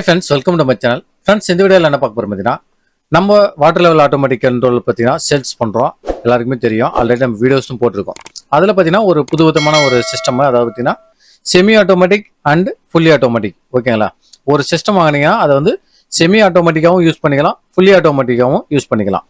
hi friends welcome to my channel friends இந்த வீடியோவில் என்ன பார்க்க போகிறோம் பார்த்தீங்கன்னா நம்ம வாட்டர் லெவல் ஆட்டோமேட்டிக் கண்ட்ரோல் பார்த்தீங்கன்னா செல்ஸ் பண்ணுறோம் எல்லாருக்குமே தெரியும் ஆல்ரெடி நம்ம வீடியோஸும் போட்டிருக்கோம் அதில் பார்த்தீங்கன்னா ஒரு புது விதமான ஒரு சிஸ்டம் அதாவது பார்த்தீங்கன்னா semi automatic and fully automatic ஓகேங்களா ஒரு சிஸ்டம் வாங்கினீங்கன்னா அதை வந்து செமி ஆட்டோமேட்டிக்காகவும் யூஸ் பண்ணிக்கலாம் ஃபுல்லி ஆட்டோமேட்டிக்காகவும் யூஸ் பண்ணிக்கலாம்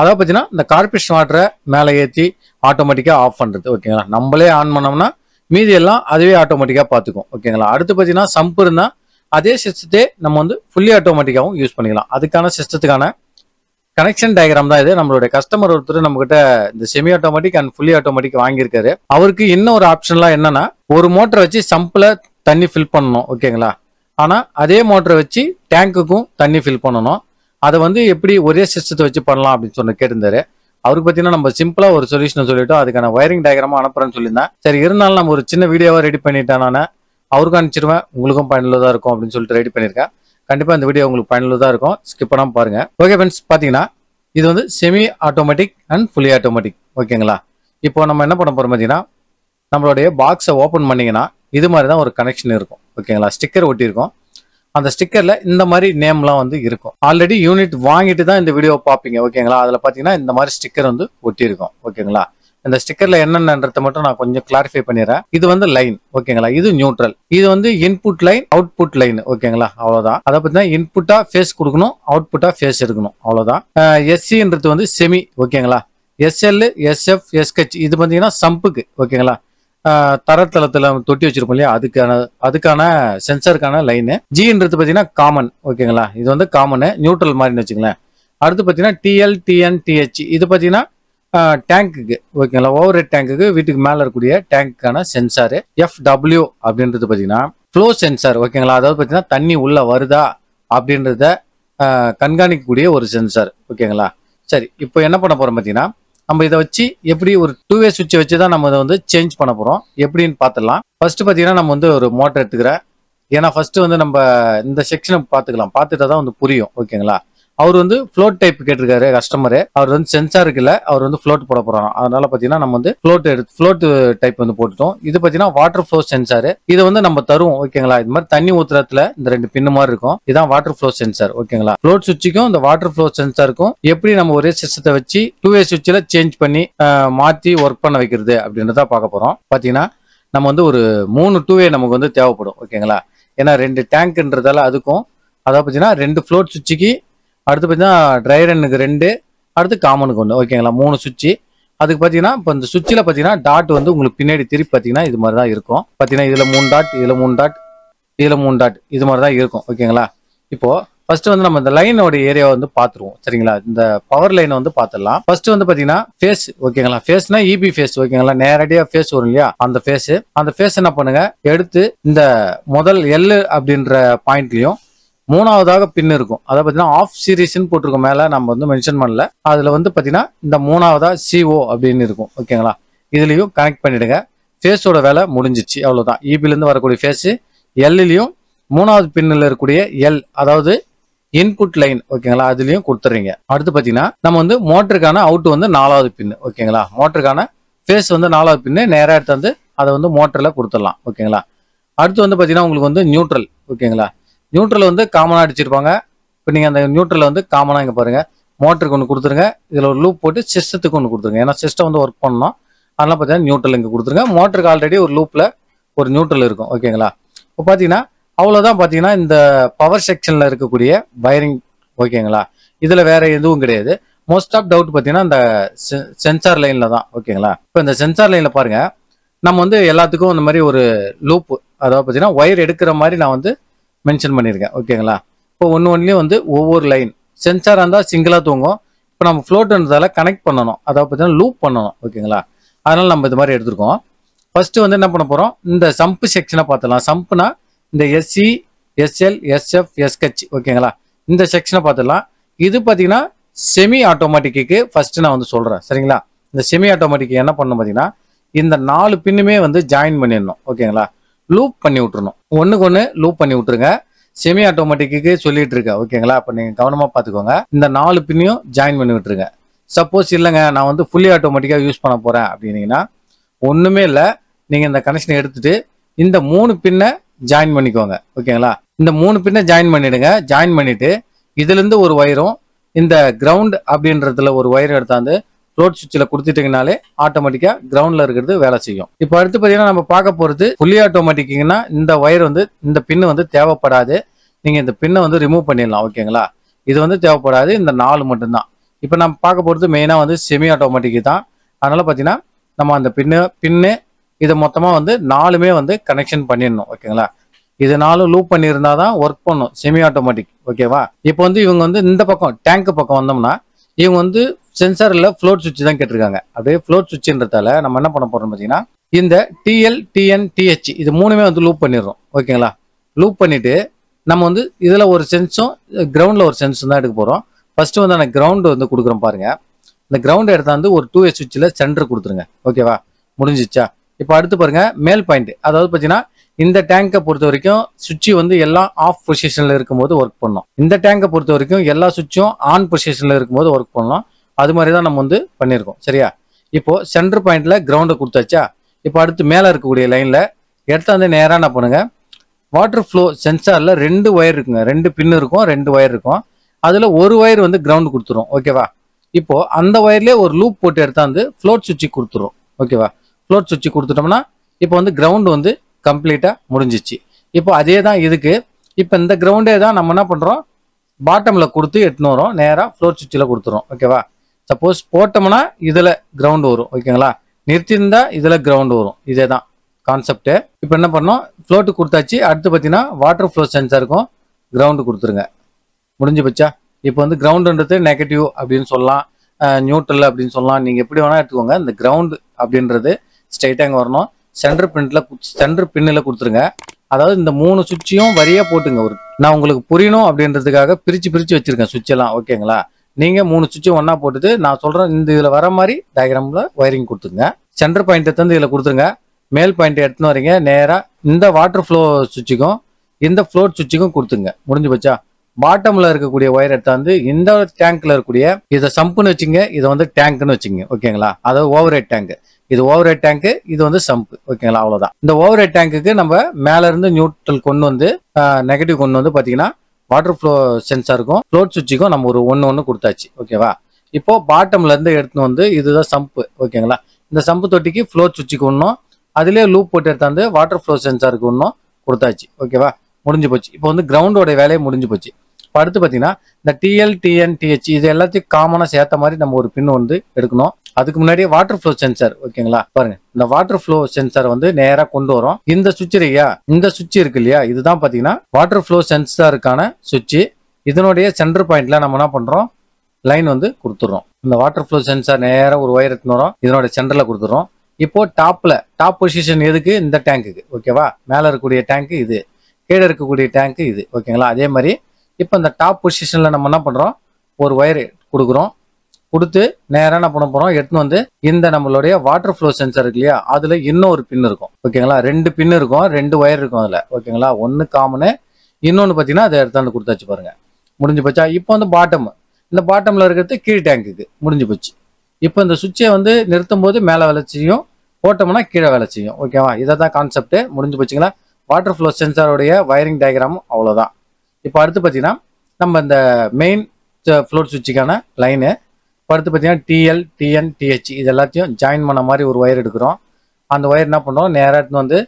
அதாவது பார்த்தீங்கன்னா இந்த கார்பரேஷன் வாட்டரை மேலே ஏற்றி ஆட்டோமேட்டிக்காக ஆஃப் பண்ணுறது ஓகேங்களா நம்மளே ஆன் பண்ணோம்னா மீதி எல்லாம் அதுவே ஆட்டோமேட்டிக்காக பார்த்துக்கும் ஓகேங்களா அடுத்து பார்த்தீங்கன்னா சம்பு இருந்தால் அதே சிஸ்டத்தை நம்ம வந்து ஃபுல்லி ஆட்டோமேட்டிக்காகவும் யூஸ் பண்ணிக்கலாம் அதுக்கான சிஸ்டத்துக்கான கனெக்ஷன் டயக்ராம் தான் இது நம்மளுடைய கஸ்டமர் ஒருத்தர் நம்ம கிட்ட இந்த semi automatic and fully automatic வாங்கியிருக்காரு அவருக்கு இன்னும் ஒரு ஆப்ஷன்லாம் என்னன்னா ஒரு மோட்டரை வச்சு சம்பில் தண்ணி ஃபில் பண்ணணும் ஓகேங்களா ஆனால் அதே மோட்டரை வச்சு டேங்க்குக்கும் தண்ணி ஃபில் பண்ணணும் அதை வந்து எப்படி ஒரே சிஸ்டத்தை வச்சு பண்ணலாம் அப்படின்னு சொன்ன கேட்டிருந்தாரு அவருக்கு பார்த்தீங்கன்னா நம்ம சிம்பிளாக ஒரு சொல்யூஷன் சொல்லிட்டோம் அதுக்கான ஒயரிங் டயக்ராமா அனுப்புறேன்னு சொல்லியிருந்தேன் சரி இருந்தாலும் நம்ம ஒரு சின்ன வீடியோவாக ரெடி பண்ணிட்டேன் நான் அவருக்கும் அனுப்பிச்சிருவேன் உங்களுக்கும் பயனுள்ளதாக இருக்கும் அப்படின்னு சொல்லிட்டு ரெடி பண்ணியிருக்கேன் கண்டிப்பாக இந்த வீடியோ உங்களுக்கு பயனுள்ளதாக இருக்கும் ஸ்கிப் பண்ணாமல் பாருங்கள் ஓகே ஃப்ரெண்ட்ஸ் பார்த்தீங்கன்னா இது வந்து semi automatic and fully automatic ஓகேங்களா இப்போ நம்ம என்ன பண்ண போகிறோம் பார்த்தீங்கன்னா நம்மளுடைய பாக்ஸை ஓப்பன் பண்ணிங்கன்னா இது மாதிரி தான் ஒரு கனெக்ஷன் இருக்கும் ஓகேங்களா ஸ்டிக்கர் ஒட்டியிருக்கும் அந்த ஸ்டிக்கரில் இந்த மாதிரி நேம்லாம் வந்து இருக்கும் ஆல்ரெடி யூனிட் வாங்கிட்டு தான் இந்த வீடியோ பார்ப்பீங்க ஓகேங்களா அதில் பார்த்தீங்கன்னா இந்த மாதிரி ஸ்டிக்கர் வந்து ஒட்டியிருக்கும் ஓகேங்களா இந்த ஸ்டிக்கர்ல என்னென்னன்றத மட்டும் நான் கொஞ்சம் கிளாரிஃபை பண்ணிடுறேன் இது வந்து லைன் ஓகேங்களா இது நியூட்ரல் இது வந்து இன்புட் லைன் அவுட்புட் லைன் ஓகேங்களா அவ்வளவுதான் அதை பத்தி இன்புட்டா ஃபேஸ் கொடுக்கணும் அவுட்புட்டா ஃபேஸ் இருக்கணும் அவ்வளவுதான் எஸ்சின்றது வந்து செமி ஓகேங்களா எஸ்எல் எஸ்எஃப் எஸ்ஹெச் இது பார்த்தீங்கன்னா சம்புக்கு ஓகேங்களா தரத்தளத்துல தொட்டி வச்சிருப்போம் இல்லையா அதுக்கான அதுக்கான சென்சருக்கான லைனு ஜின்றது பார்த்தீங்கன்னா காமன் ஓகேங்களா இது வந்து காமனு நியூட்ரல் மாதிரின்னு வச்சுங்களேன் அடுத்து பார்த்தீங்கன்னா டிஎல் டிஎன் டிஹெச் இது பார்த்தீங்கன்னா டேங்க்குக்கு ஓகேங்களா ஓவர் ஹெட் டேங்க்குக்கு வீட்டுக்கு மேலே இருக்கக்கூடிய டேங்க்கான சென்சாரு எஃப் டபிள்யூ அப்படின்றது பார்த்தீங்கன்னா ஃப்ளோ சென்சார் ஓகேங்களா அதாவது பார்த்தீங்கன்னா தண்ணி உள்ளே வருதா அப்படின்றத கண்காணிக்கக்கூடிய ஒரு சென்சார் ஓகேங்களா சரி இப்போ என்ன பண்ண போகிறோம் பார்த்தீங்கன்னா நம்ம இதை வச்சு எப்படி ஒரு டூ வே சுவிட்சை வச்சு தான் நம்ம இதை வந்து சேஞ்ச் பண்ண போகிறோம் எப்படின்னு பார்த்துடலாம் ஃபர்ஸ்ட் பார்த்தீங்கன்னா நம்ம வந்து ஒரு மோட்டர் எடுத்துக்கிறேன் ஏன்னா ஃபர்ஸ்ட் வந்து நம்ம இந்த செக்ஷனை பார்த்துக்கலாம் பார்த்துட்டா தான் வந்து புரியும் ஓகேங்களா அவர் வந்து ஃப்ளோட் டைப் கேட்டிருக்காரு கஸ்டமரு அவர் வந்து சென்சார் இல்லை அவர் வந்து ஃப்ளோட் போட போறாராம் அதனால பார்த்தீங்கன்னா நம்ம வந்து ஃப்ளோட் எடுத்து ஃப்ளோட் டைப் வந்து போட்டுட்டோம் இது பாத்தீங்கன்னா வாட்டர் ஃபுளோ சென்சார் இதை வந்து நம்ம தருவோம் ஓகேங்களா இது மாதிரி தண்ணி ஊத்துறதுல இந்த ரெண்டு பின்னு மாதிரி இருக்கும் இதான் வாட்டர் ஃபுளோ சென்சார் ஓகேங்களா ஃப்ளோட் சுவிட்சுக்கும் இந்த வாட்டர் ஃபுளோ சென்சாருக்கும் எப்படி நம்ம ஒரே சிஸ்டத்தை வச்சு டூ வே சுவிட்சில் சேஞ்ச் பண்ணி மாற்றி ஒர்க் பண்ண வைக்கிறது அப்படின்றத பார்க்க போகிறோம் பார்த்தீங்கன்னா நம்ம வந்து ஒரு மூணு டூ வே நமக்கு வந்து தேவைப்படும் ஓகேங்களா ஏன்னா ரெண்டு டேங்க்ன்றதால அதுக்கும் அதாவது பார்த்தீங்கன்னா ரெண்டு ஃப்ளோட் சுவிட்சுக்கு அடுத்து பார்த்தீங்கன்னா ட்ரை ரன்னுக்கு ரெண்டு அடுத்து காமனுக்கு ஒன்று ஓகேங்களா மூணு சுவிட்சு அதுக்கு பார்த்தீங்கன்னா இப்போ இந்த சுவிட்சில் பார்த்தீங்கன்னா டாட் வந்து உங்களுக்கு பின்னாடி திருப்பி பார்த்தீங்கன்னா இது மாதிரி தான் இருக்கும் பார்த்தீங்கன்னா இதில் மூணு டாட் இதில் மூணு டாட் இதில் மூணு டாட் இது மாதிரி தான் இருக்கும் ஓகேங்களா இப்போது ஃபர்ஸ்ட் வந்து நம்ம இந்த லைனோட ஏரியாவை வந்து பார்த்துருவோம் சரிங்களா இந்த பவர் லைனை வந்து பார்த்துடலாம் ஃபர்ஸ்ட் வந்து பார்த்தீங்கன்னா ஃபேஸ் ஓகேங்களா ஃபேஸ்னா இபி e ஃபேஸ் ஓகேங்களா நேரடியாக ஃபேஸ் வரும் இல்லையா அந்த ஃபேஸ் அந்த ஃபேஸ் என்ன பண்ணுங்கள் எடுத்து இந்த முதல் எல் அப்படின்ற பாயிண்ட்லையும் மூணாவதாக பின் இருக்கும் அதை பார்த்தீங்கன்னா ஆஃப் சீரீஸ்ன்னு போட்டிருக்க மேலே நம்ம வந்து மென்ஷன் பண்ணல அதில் வந்து பார்த்தீங்கன்னா இந்த மூணாவதா சிஓ அப்படின்னு இருக்கும் ஓகேங்களா இதுலேயும் கனெக்ட் பண்ணிடுங்க ஃபேஸோட வேலை முடிஞ்சிச்சு அவ்வளோதான் e இபிலேருந்து வரக்கூடிய ஃபேஸு எல்லையும் மூணாவது பின்னில் இருக்கக்கூடிய எல் அதாவது இன்புட் லைன் ஓகேங்களா அதுலேயும் கொடுத்துறீங்க அடுத்து பார்த்தீங்கன்னா நம்ம வந்து மோட்டருக்கான அவுட் வந்து நாலாவது பின்னு ஓகேங்களா மோட்டருக்கான ஃபேஸ் வந்து நாலாவது பின்னு நேராக எடுத்து வந்து அதை வந்து மோட்டரில் கொடுத்துடலாம் ஓகேங்களா அடுத்து வந்து பார்த்தீங்கன்னா உங்களுக்கு வந்து நியூட்ரல் ஓகேங்களா நியூட்ரல் வந்து காமனாக அடிச்சிருப்பாங்க இப்போ நீங்கள் அந்த நியூட்ரல் வந்து காமனாக இங்கே பாருங்கள் மோட்டருக்கு ஒன்று கொடுத்துருங்க இதில் ஒரு லூப் போட்டு சிஸ்டத்துக்கு ஒன்று கொடுத்துருங்க ஏன்னா சிஸ்டம் வந்து ஒர்க் பண்ணோம் அதெல்லாம் பார்த்தீங்கன்னா நியூட்ரல் இங்கே கொடுத்துருங்க மோட்டருக்கு ஆல்ரெடி ஒரு லூப்பில் ஒரு நியூட்ரல் இருக்கும் ஓகேங்களா இப்போ பார்த்தீங்கன்னா அவ்வளோதான் பார்த்தீங்கன்னா இந்த பவர் செக்ஷனில் இருக்கக்கூடிய வயரிங் ஓகேங்களா இதில் வேறு எதுவும் கிடையாது மோஸ்ட் ஆஃப் டவுட் பார்த்தீங்கன்னா இந்த சென்சார் லைனில் தான் ஓகேங்களா இப்போ இந்த சென்சார் லைனில் பாருங்கள் நம்ம வந்து எல்லாத்துக்கும் இந்த மாதிரி ஒரு லூப்பு அதாவது பார்த்தீங்கன்னா ஒயர் எடுக்கிற மாதிரி நான் வந்து மென்ஷன் பண்ணியிருக்கேன் ஓகேங்களா இப்போ ஒன்று ஒன்றுலேயும் வந்து ஒவ்வொரு லைன் சென்சாராக இருந்தால் சிங்கிளாக தூங்கும் இப்போ நம்ம ஃப்ளோட்டுன்றதால கனெக்ட் பண்ணணும் அதை பார்த்தீங்கன்னா லூப் பண்ணணும் ஓகேங்களா அதனால் நம்ம இது மாதிரி எடுத்துருக்கோம் ஃபஸ்ட்டு வந்து என்ன பண்ண போகிறோம் இந்த சம்பு செக்ஷனை பார்த்துக்கலாம் சம்புனா இந்த எஸ்சி எஸ்எல் எஸ்எஃப் எஸ்ஹெச் ஓகேங்களா இந்த செக்ஷனை பார்த்துடலாம் இது பார்த்தீங்கன்னா செமி ஆட்டோமேட்டிக்கு ஃபஸ்ட்டு நான் வந்து சொல்கிறேன் சரிங்களா இந்த செமி ஆட்டோமேட்டிக்கு என்ன பண்ணணும் பார்த்தீங்கன்னா இந்த நாலு பின்னுமே வந்து ஜாயின் பண்ணிடணும் ஓகேங்களா லூப் பண்ணி விட்டுருணும் ஒன்றுக்கு ஒன்று லூப் பண்ணி விட்டுருங்க செமி ஆட்டோமேட்டிக்கு சொல்லிட்டு இருக்கேன் ஓகேங்களா அப்போ நீங்கள் கவனமாக பார்த்துக்கோங்க இந்த நாலு பின்னையும் ஜாயின் பண்ணி விட்டுருங்க சப்போஸ் இல்லைங்க நான் வந்து ஃபுல்லி ஆட்டோமேட்டிக்காக யூஸ் பண்ண போகிறேன் அப்படின்னீங்கன்னா ஒன்றுமே இல்லை நீங்கள் இந்த கனெக்ஷனை எடுத்துட்டு இந்த மூணு பின்னை ஜாயின் பண்ணிக்கோங்க ஓகேங்களா இந்த மூணு பின்னை ஜாயின் பண்ணிவிடுங்க ஜாயின் பண்ணிவிட்டு இதுலேருந்து ஒரு ஒயரும் இந்த கிரவுண்ட் அப்படின்றதுல ஒரு ஒயர் எடுத்தாந்து ரோட் சுவிட்சில் கொடுத்துட்டீங்கனாலே ஆட்டோமேட்டிக்காக கிரவுண்டில் இருக்கிறது வேலை செய்யும் இப்போ அடுத்து பார்த்தீங்கன்னா நம்ம பார்க்க போகிறது ஃபுல்லி ஆட்டோமேட்டிக்குங்கன்னா இந்த ஒயர் வந்து இந்த பின்னு வந்து தேவைப்படாது நீங்கள் இந்த பின்னை வந்து ரிமூவ் பண்ணிடலாம் ஓகேங்களா இது வந்து தேவைப்படாது இந்த நாலு மட்டும்தான் இப்போ நம்ம பார்க்க போகிறது மெயினாக வந்து செமி ஆட்டோமேட்டிக்கு தான் அதனால் பார்த்தீங்கன்னா நம்ம அந்த பின்னு பின்னு இதை மொத்தமாக வந்து நாலுமே வந்து கனெக்ஷன் பண்ணிடணும் ஓகேங்களா இது நாலும் லூப் பண்ணியிருந்தா தான் ஒர்க் பண்ணும் செமி ஆட்டோமேட்டிக் ஓகேவா இப்போ வந்து இவங்க வந்து இந்த பக்கம் டேங்க் பக்கம் வந்தோம்னா இவங்க வந்து சென்சாரில் ஃப்ளோட் சுவிட்ச் தான் கேட்டிருக்காங்க அப்படியே ஃப்ளோட் சுவிட்சுன்றதால நம்ம என்ன பண்ண போகிறோம் பார்த்தீங்கன்னா இந்த டிஎல் டிஎன் டிஹெச் இது மூணுமே வந்து லூப் பண்ணிடுறோம் ஓகேங்களா லூப் பண்ணிவிட்டு நம்ம வந்து இதில் ஒரு சென்ஸும் கிரவுண்டில் ஒரு சென்ஸும் தான் எடுக்க போகிறோம் ஃபர்ஸ்ட் வந்து நான் கிரவுண்டு வந்து கொடுக்குறோம் பாருங்கள் இந்த கிரவுண்டு வந்து ஒரு டூ ஏ சுவிட்சில் சென்டர் கொடுத்துருங்க ஓகேவா முடிஞ்சிச்சா இப்போ அடுத்து பாருங்கள் மேல் பாயிண்ட் அதாவது பார்த்தீங்கன்னா இந்த டேங்கை பொறுத்த வரைக்கும் சுவிட்சு வந்து எல்லாம் ஆஃப் பொசிஷனில் இருக்கும்போது ஒர்க் பண்ணோம் இந்த டேங்கை பொறுத்த வரைக்கும் எல்லா சுவிட்சும் ஆன் பொசிஷனில் இருக்கும்போது ஒர்க் பண்ணணும் அது மாதிரி தான் நம்ம வந்து பண்ணியிருக்கோம் சரியா இப்போது சென்டர் பாயிண்ட்ல கிரவுண்டை கொடுத்தாச்சா இப்போ அடுத்து மேலே இருக்கக்கூடிய லைனில் எடுத்தாந்து வந்து நேராக என்ன பண்ணுங்கள் வாட்டர் ஃப்ளோ சென்சாரில் ரெண்டு ஒயர் இருக்குங்க ரெண்டு பின்னு இருக்கும் ரெண்டு ஒயர் இருக்கும் அதில் ஒரு ஒயர் வந்து கிரவுண்ட் கொடுத்துரும் ஓகேவா இப்போது அந்த ஒயர்லேயே ஒரு லூப் போட்டு எடுத்தாந்து வந்து ஃப்ளோட் சுவிட்சு கொடுத்துரும் ஓகேவா ஃப்ளோட் சுவிட்சு கொடுத்துட்டோம்னா இப்போ வந்து கிரவுண்ட் வந்து கம்ப்ளீட்டாக முடிஞ்சிச்சு இப்போ அதே தான் இதுக்கு இப்போ இந்த கிரவுண்டே தான் நம்ம என்ன பண்ணுறோம் பாட்டமில் கொடுத்து எட்டுன்னு வரோம் நேராக ஃப்ளோர் சுவிட்சில் கொடுத்துரும் ஓகேவா சப்போஸ் போட்டோம்னா இதில் கிரவுண்ட் வரும் ஓகேங்களா நிறுத்திருந்தா இதில் கிரவுண்ட் வரும் இதே தான் கான்செப்ட்டு இப்போ என்ன பண்ணோம் ஃப்ளோட்டு கொடுத்தாச்சு அடுத்து பார்த்தீங்கன்னா வாட்டர் ஃபுளோ சென்சாருக்கும் கிரவுண்டு கொடுத்துருங்க முடிஞ்சு பச்சா இப்போ வந்து கிரவுண்டுன்றது நெகட்டிவ் அப்படின்னு சொல்லலாம் நியூட்ரல் அப்படின்னு சொல்லலாம் நீங்கள் எப்படி வேணால் எடுத்துக்கோங்க இந்த கிரவுண்டு அப்படின்றது ஸ்ட்ரைட்டாங்க வரணும் சென்டர் பிரிண்ட்ல சென்டர் பின்னில் கொடுத்துருங்க அதாவது இந்த மூணு சுவிட்சையும் வரியாக போட்டுங்க ஒரு நான் உங்களுக்கு புரியணும் அப்படின்றதுக்காக பிரிச்சு பிரிச்சு வச்சுருக்கேன் சுவிட்செல்லாம் ஓகேங்களா நீங்கள் மூணு சுவிட்சும் ஒன்றா போட்டுட்டு நான் சொல்கிறேன் இந்த இதில் வர மாதிரி டயக்ராமில் ஒயரிங் கொடுத்துருங்க சென்டர் பாயிண்ட் எடுத்து இதில் கொடுத்துருங்க மேல் பாயிண்ட் எடுத்துன்னு வரீங்க நேராக இந்த வாட்டர் ஃப்ளோ சுவிட்சுக்கும் இந்த ஃப்ளோட் சுவிட்சுக்கும் கொடுத்துங்க முடிஞ்சு போச்சா பாட்டமில் இருக்கக்கூடிய ஒயர் எடுத்தாந்து இந்த டேங்க்கில் இருக்கக்கூடிய இதை சம்புன்னு வச்சுங்க இதை வந்து டேங்க்னு வச்சுங்க ஓகேங்களா அதாவது ஓவர் ஹெட் டேங்க் இது ஓவர் ஹெட் டேங்க்கு இது வந்து சம்ப் ஓகேங்களா அவ்வளோதான் இந்த ஓவர் ஹெட் டேங்க்குக்கு நம்ம மேலேருந்து நியூட்ரல் கொண்டு வந்து நெகட்டிவ் கொண்டு வந்து பார்த்தீங்கன்னா வாட்டர் ஃப்ளோ சென்சாருக்கும் ஃப்ளோட் சுவிட்சுக்கும் நம்ம ஒரு ஒன்று ஒன்று கொடுத்தாச்சு ஓகேவா இப்போ பாட்டம்ல இருந்து எடுத்துன்னு வந்து இதுதான் சம்பு ஓகேங்களா இந்த சம்பு தொட்டிக்கு ஃப்ளோட் சுவிட்சுக்கு ஒன்றும் அதுலேயே லூப் போட்டு எடுத்தாந்து வாட்டர் ஃப்ளோ சென்சாருக்கு ஒன்றும் கொடுத்தாச்சு ஓகேவா முடிஞ்சு போச்சு இப்போ வந்து கிரவுண்டோட வேலையை முடிஞ்சு போச்சு இப்போ அடுத்து பார்த்தீங்கன்னா இந்த டிஎல் டிஎன் டிஹெச் இது எல்லாத்தையும் காமனாக சேர்த்த மாதிரி நம்ம ஒரு பின் வந்து எடுக்கணும் அதுக்கு முன்னாடி வாட்டர் ஃப்ளோ சென்சார் ஓகேங்களா பாருங்க இந்த வாட்டர் ஃப்ளோ சென்சர் வந்து நேராக கொண்டு வரும் இந்த சுவிட்ச் இல்லையா இந்த சுவிட்ச் இருக்கு இல்லையா இதுதான் பார்த்தீங்கன்னா வாட்டர் ஃப்ளோ சென்சாருக்கான சுவிட்ச் இதனுடைய சென்டர் பாயிண்ட்ல நம்ம என்ன பண்றோம் லைன் வந்து கொடுத்துட்றோம் இந்த வாட்டர் ஃப்ளோ சென்சார் நேராக ஒரு ஒயர் எடுத்துன்னு வரோம் இதனோட சென்டரில் கொடுத்துறோம் இப்போ டாப்ல டாப் பொசிஷன் எதுக்கு இந்த டேங்குக்கு ஓகேவா மேலே இருக்கக்கூடிய டேங்க்கு இது கீழே இருக்கக்கூடிய டேங்க்கு இது ஓகேங்களா அதே மாதிரி இப்போ இந்த டாப் பொசிஷன்ல நம்ம என்ன பண்ணுறோம் ஒரு ஒயர் கொடுக்குறோம் கொடுத்து நேராக என்ன பண்ண போகிறோம் எட்டுன்னு வந்து இந்த நம்மளுடைய வாட்டர் ஃப்ளோ சென்சர் இருக்கு இல்லையா அதில் இன்னும் ஒரு பின் இருக்கும் ஓகேங்களா ரெண்டு பின் இருக்கும் ரெண்டு ஒயர் இருக்கும் அதில் ஓகேங்களா ஒன்று காமனு இன்னொன்று பார்த்தீங்கன்னா அதை எடுத்தாந்து கொடுத்தாச்சு பாருங்க முடிஞ்சு போச்சா இப்போ வந்து பாட்டம் இந்த பாட்டமில் இருக்கிறது கீழ் டேங்குக்கு முடிஞ்சு போச்சு இப்போ இந்த சுவிட்சை வந்து நிறுத்தும் போது மேலே வேலை செய்யும் போட்டோம்னா கீழே வேலை செய்யும் ஓகேவா இதை தான் கான்செப்ட் முடிஞ்சு போச்சுங்களா வாட்டர் ஃப்ளோ சென்சாரோடைய வயரிங் டயக்ராம் அவ்வளோதான் இப்போ அடுத்து பார்த்தீங்கன்னா நம்ம இந்த மெயின் ஃப்ளோர் சுவிட்சுக்கான லைனு படுத்து பார்த்தீங்கன்னா டிஎல் டிஎன் டிஹெச் இது எல்லாத்தையும் ஜாயின் பண்ண மாதிரி ஒரு ஒயர் எடுக்கிறோம் அந்த ஒயர் என்ன பண்ணுறோம் நேராக வந்து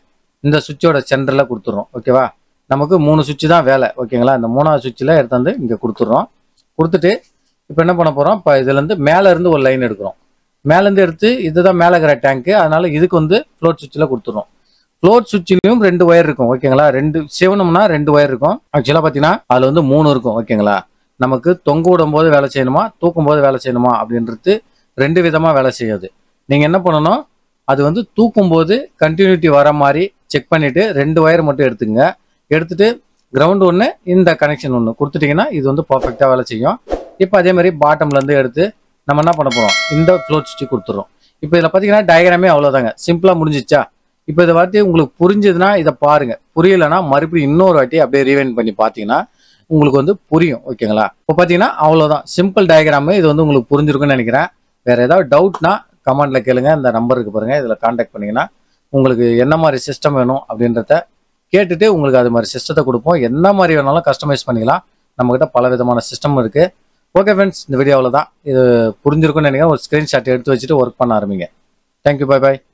இந்த சுவிட்சோட சென்டரில் கொடுத்துட்றோம் ஓகேவா நமக்கு மூணு சுவிட்சு தான் வேலை ஓகேங்களா இந்த மூணாவது சுவிட்சில் எடுத்து வந்து இங்கே கொடுத்துட்றோம் கொடுத்துட்டு இப்போ என்ன பண்ண போகிறோம் இப்போ இதுலேருந்து மேலேருந்து ஒரு லைன் எடுக்கிறோம் மேலேருந்து எடுத்து இதுதான் மேலே இருக்கிற டேங்க்கு அதனால் இதுக்கு வந்து ஃப்ளோட் சுவிட்சில் கொடுத்துட்றோம் ஃப்ளோட் சுவிட்சிலையும் ரெண்டு ஒயர் இருக்கும் ஓகேங்களா ரெண்டு சிவனம்னா ரெண்டு ஒயர் இருக்கும் ஆக்சுவலாக பார்த்தீங்கன்னா அதில் வந்து மூணு இருக்கும் ஓகேங்களா நமக்கு தொங்க விடும் போது வேலை செய்யணுமா தூக்கும் போது வேலை செய்யணுமா அப்படின்றது ரெண்டு விதமாக வேலை செய்யாது நீங்கள் என்ன பண்ணணும் அது வந்து தூக்கும் போது கண்டினியூட்டி வர மாதிரி செக் பண்ணிவிட்டு ரெண்டு ஒயர் மட்டும் எடுத்துங்க எடுத்துட்டு கிரவுண்டு ஒன்று இந்த கனெக்ஷன் ஒன்று கொடுத்துட்டிங்கன்னா இது வந்து பர்ஃபெக்டாக வேலை செய்யும் இப்போ அதே மாதிரி பாட்டம்லேருந்து எடுத்து நம்ம என்ன பண்ண போகிறோம் இந்த ஃப்ளோ சுவிட்சு கொடுத்துட்றோம் இப்போ இதில் பார்த்தீங்கன்னா டயக்ராமே அவ்வளோதாங்க சிம்பிளாக முடிஞ்சிச்சா இப்போ இதை வாட்டி உங்களுக்கு புரிஞ்சதுன்னா இதை பாருங்கள் புரியலைன்னா மறுபடியும் இன்னொரு வாட்டி அப்படியே ரீவைன் பண்ணி பார்த்தீங்கன்னா உங்களுக்கு வந்து புரியும் ஓகேங்களா இப்போ பார்த்தீங்கன்னா அவ்வளோதான் சிம்பிள் டயக்ராமு இது வந்து உங்களுக்கு புரிஞ்சிருக்குன்னு நினைக்கிறேன் வேறு ஏதாவது டவுட்னா கமெண்டில் கேளுங்கள் இந்த நம்பருக்கு பாருங்கள் இதில் காண்டாக்ட் பண்ணிங்கன்னா உங்களுக்கு என்ன மாதிரி சிஸ்டம் வேணும் அப்படின்றத கேட்டுட்டு உங்களுக்கு அது மாதிரி சிஸ்டத்தை கொடுப்போம் என்ன மாதிரி வேணாலும் கஸ்டமைஸ் பண்ணிக்கலாம் நம்மக்கிட்ட பல விதமான சிஸ்டம் இருக்குது ஓகே ஃப்ரெண்ட்ஸ் இந்த வீடியோவில் தான் இது புரிஞ்சிருக்குன்னு நினைக்கிறேன் ஒரு ஸ்க்ரீன்ஷாட் எடுத்து வச்சுட்டு ஒர்க் பண்ண ஆரம்பிங்க தேங்க்யூ பாய் பாய்